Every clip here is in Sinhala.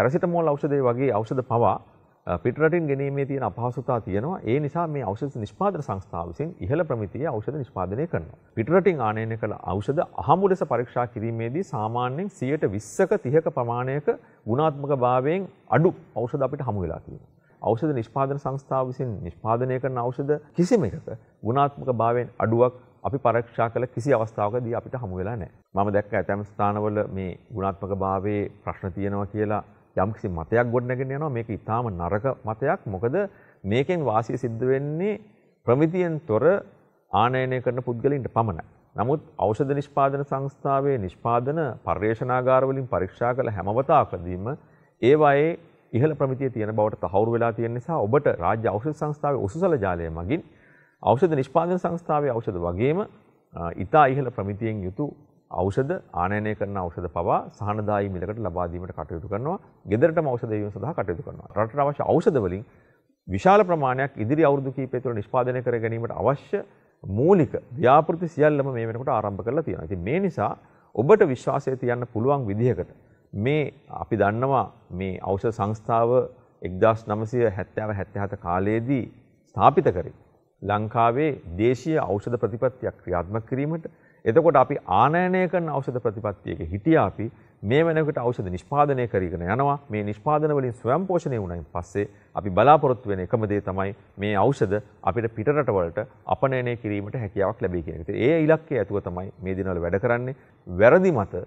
පැරසිටමෝල් ඖෂධය වගේ ඖෂධ පවා පිටරටින් ගැනීමේ තියෙන අපහසුතා තියෙනවා. ඒ නිසා මේ ඖෂධ නිෂ්පාදන සංස්ථාව විසින් ඉහළ ප්‍රමිතියේ ඖෂධ නිෂ්පාදනය කරනවා. පිටරටින් ආනයනය කළ ඖෂධ අහමු ලෙස පරීක්ෂා කිරීමේදී සාමාන්‍යයෙන් 120ක 30ක ප්‍රමාණයක ගුණාත්මකභාවයෙන් අඩු ඖෂධ අපිට හමු වෙලා තියෙනවා. ඖෂධ නිෂ්පාදන සංස්ථාව විසින් නිෂ්පාදනය කරන ඖෂධ කිසිම එකක ගුණාත්මකභාවයෙන් අඩුවක් අපි පරක්ෂා කළ කිසි අවස්ථාවකදී අපිට හමු වෙලා නැහැ. මම දැක්ක ඇතැම් ස්ථානවල මේ ගුණාත්මකභාවයේ ප්‍රශ්න තියෙනවා කියලා යම්කිසි මතයක් ගොඩනගෙන යනවා මේක ඉතාම නරක මතයක් මොකද මේකෙන් වාසිය සිද්ධ වෙන්නේ ප්‍රමිතියෙන් තොර ආනයනය කරන පුද්ගලින්ට පමණයි. නමුත් ඖෂධ නිෂ්පාදන සංස්ථාවේ නිෂ්පාදන පර්යේෂණාගාරවලින් පරීක්ෂා කළ හැමවතාකදීම ඒවායේ ඉහළ ප්‍රමිතිය තියෙන බවට තහවුරු වෙලා තියෙන නිසා ඔබට රාජ්‍ය ඖෂධ සංස්ථාවේ උසසල ජාලය මගින් ඖෂධ නිෂ්පාදන සංස්ථාවේ ඖෂධ වගේම ඉතා ඉහළ ප්‍රමිතියෙන් යුතු ඖෂධ ආනයනය කරන ඖෂධ පවා සහනදායි මිලකට ලබා දීමට කටයුතු කරනවා. ගෙදරටම ඖෂධ දීම සඳහා කටයුතු කරනවා. රටට අවශ්‍ය ඖෂධ වලින් විශාල ප්‍රමාණයක් ඉදිරි අවුරුදු කිහිපය තුළ නිෂ්පාදනය කර ගැනීමට අවශ්‍ය මූලික ව්‍යාපෘති සියල්ලම මේ වෙනකොට ආරම්භ කරලා තියෙනවා. ඉතින් මේ නිසා ඔබට විශ්වාසය තියන්න පුළුවන් විදිහකට මේ අපි දන්නවා මේ ඖෂධ සංස්ථාව 1970 77 කාලයේදී ස්ථාපිත කරේ. ලංකාවේ දේශීය ඖෂධ ප්‍රතිපත්තියක් ක්‍රියාත්මක කිරීමට එතකොට අපි ආනයනය කරන ඖෂධ ප්‍රතිපත්තියක හිටියා අපි මේ වෙනකොට ඖෂධ නිෂ්පාදනය කරගෙන යනවා මේ නිෂ්පාදන වලින් ස්වයං පෝෂණය වුණයින් පස්සේ අපි බලාපොරොත්තු වෙන එකම දේ තමයි මේ ඖෂධ අපිට පිට රටවලට අපනයනය කිරීමට හැකියාවක් ලැබෙයි කියන එක. ඒ ඉලක්කය ඇතුව තමයි මේ දිනවල වැඩ කරන්නේ. වැරදි මත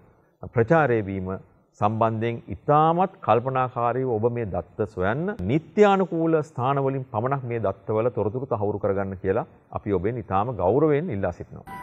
ප්‍රචාරය වීම සම්බන්ධයෙන් ඉතාමත් කල්පනාකාරීව ඔබ මේ දත්ත සොයන්න නිත්‍යානුකූල ස්ථානවලින් පමණක් මේ දත්තවල තොරතුරු තහවුරු කරගන්න කියලා අපි ඔබෙන් ඉතාම ගෞරවයෙන් ඉල්ලා සිටිනවා.